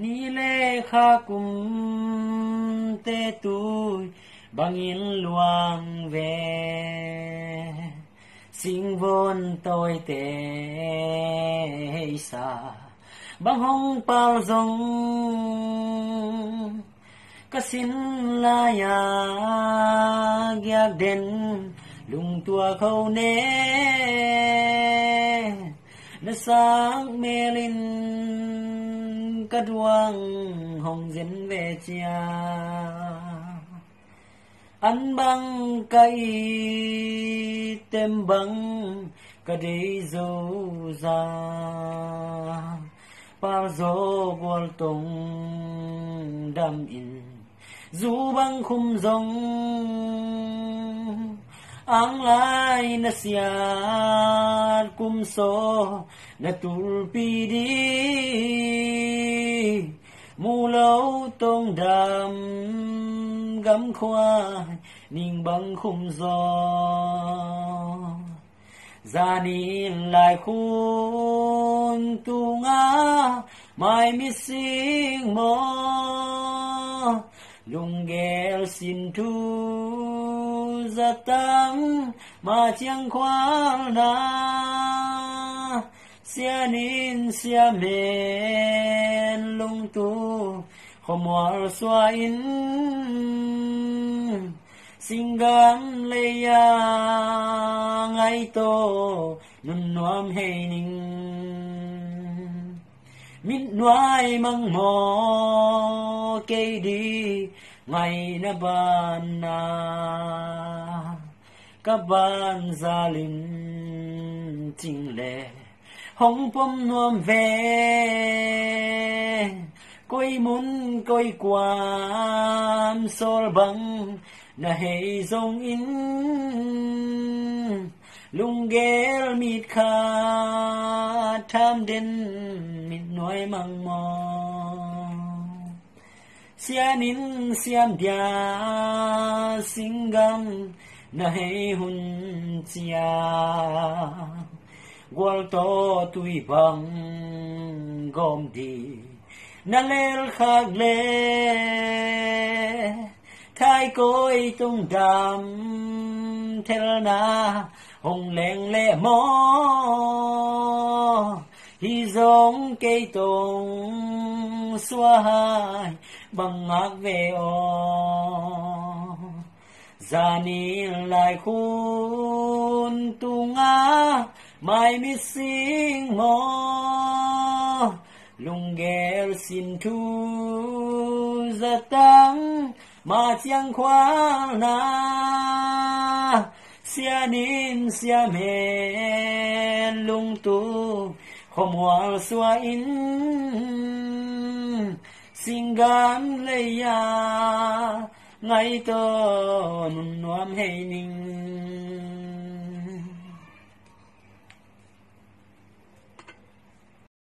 ni lê kha cùng tê tôi bằng yên luang về xin vốn tôi tê xa bằng hong bao rong ka sin la ya gya den lung tua khâu nê nó sáng mê lin cất ruộng hồng diễn về cha ăn băng cây tem băng cà đi dâu ra bao gió buồn tung đâm in dù băng khung rồng ang lai na siya kumso na đi mù lâu tôn đàm gắm khoa ninh băng khung gió gia nín lại khôn tu ngã mai mi sinh mơ lùng ghé xin thu giật tăng mà chẳng khoa nào xia nín xia men lung tu hôm mua xoa in xin gan lê ya ngay tô nun nuam hay ning min nuai mang mò cây đi ngay na ban na à. các ban gia linh chính lệ hồng bom nuông về coi muốn coi qua, sol bằng na hei zong in lung gel mít kha tham den mit noi mang mo sian in siam dia singam na hei hun chia gwal to tui bang gom di na lel khag le thai koi tung dam thel na hùng leng le mo hi giống cây tùng xóa hai bằng ngạc về ôi ni lại khôn khun tunga mai mi sing mo lung ger xin thu za tang ma chiang khoa na xia nín xia men lung tu khom hoa xua in xin gan lấy ya 爱到浓暖美丽。